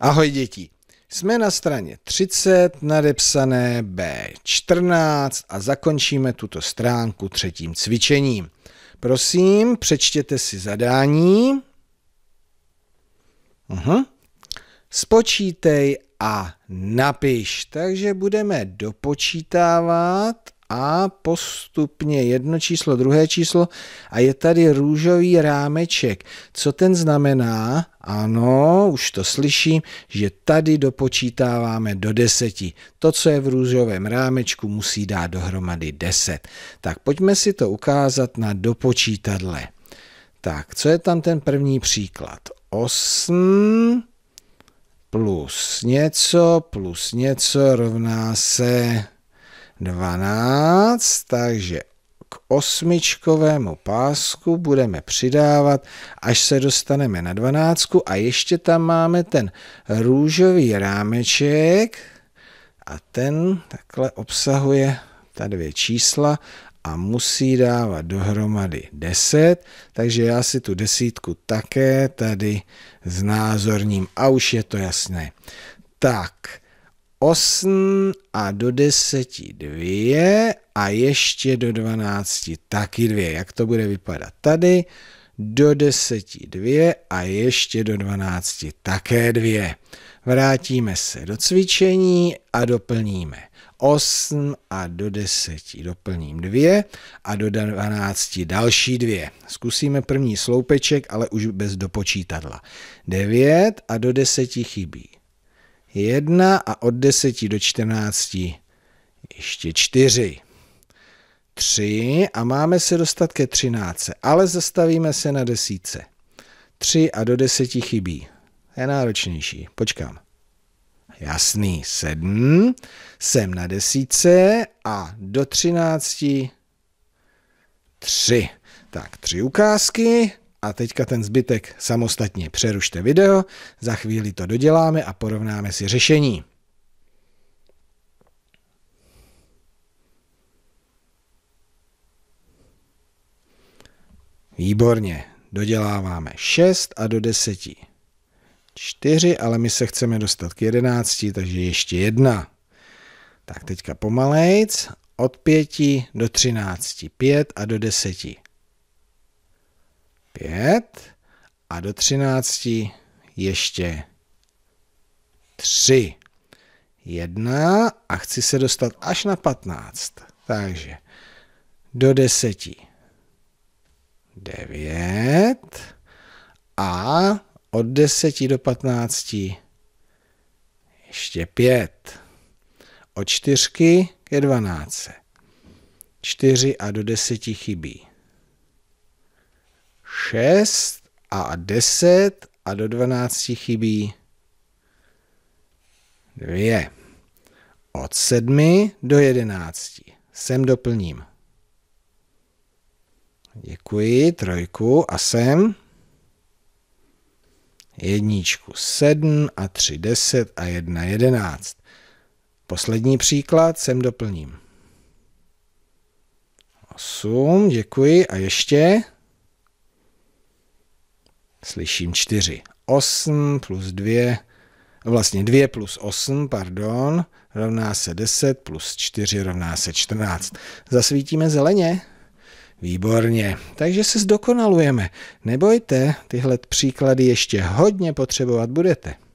Ahoj děti, jsme na straně 30, nadepsané B14 a zakončíme tuto stránku třetím cvičením. Prosím, přečtěte si zadání. Uhum. Spočítej a napiš. Takže budeme dopočítávat a postupně jedno číslo, druhé číslo a je tady růžový rámeček. Co ten znamená? Ano, už to slyším, že tady dopočítáváme do deseti. To, co je v růžovém rámečku, musí dát dohromady deset. Tak pojďme si to ukázat na dopočítadle. Tak, co je tam ten první příklad? Osm plus něco plus něco rovná se 12, takže k osmičkovému pásku budeme přidávat, až se dostaneme na 12, a ještě tam máme ten růžový rámeček a ten takhle obsahuje ta dvě čísla a musí dávat dohromady 10, takže já si tu desítku také tady znázorním a už je to jasné. Tak, 8 a do 10 2 a ještě do 12 taky 2. Jak to bude vypadat tady? Do 10 2 a ještě do 12 také 2. Vrátíme se do cvičení a doplníme 8 a do 10 doplním 2 a do 12 další 2. Zkusíme první sloupeček, ale už bez dopočítadla. 9 a do 10 chybí 1 a od 10 do 14 ještě 4. 3 a máme se dostat ke 13, ale zastavíme se na desíce. 3 a do 10 chybí. Je náročnější. Počkám. Jasný, 7. Jsem na desíce a do 13 3. Tak, tři ukázky, a teďka ten zbytek samostatně přerušte video, za chvíli to doděláme a porovnáme si řešení. Výborně, doděláváme 6 a do 10. 4, ale my se chceme dostat k 11, takže ještě jedna. Tak teďka pomalejc, od 5 do 13, 5 a do 10 pět a do třinácti ještě tři. Jedna a chci se dostat až na patnáct. Takže do deseti devět a od deseti do patnácti ještě pět. Od čtyřky ke dvanáctce. Čtyři a do deseti chybí. 6 a 10 a do 12 chybí 2. Od 7 do 11 sem doplním. Děkuji, trojku a sem jedničku 7 a 3 10 a 1 11. Poslední příklad sem doplním. 8, děkuji a ještě slyším 4. 8 plus 2, vlastně 2 plus 8, pardon, rovná se 10 plus 4 rovná se 14. Zasvítíme zeleně? Výborně, takže se zdokonalujeme. Nebojte, tyhle příklady ještě hodně potřebovat budete.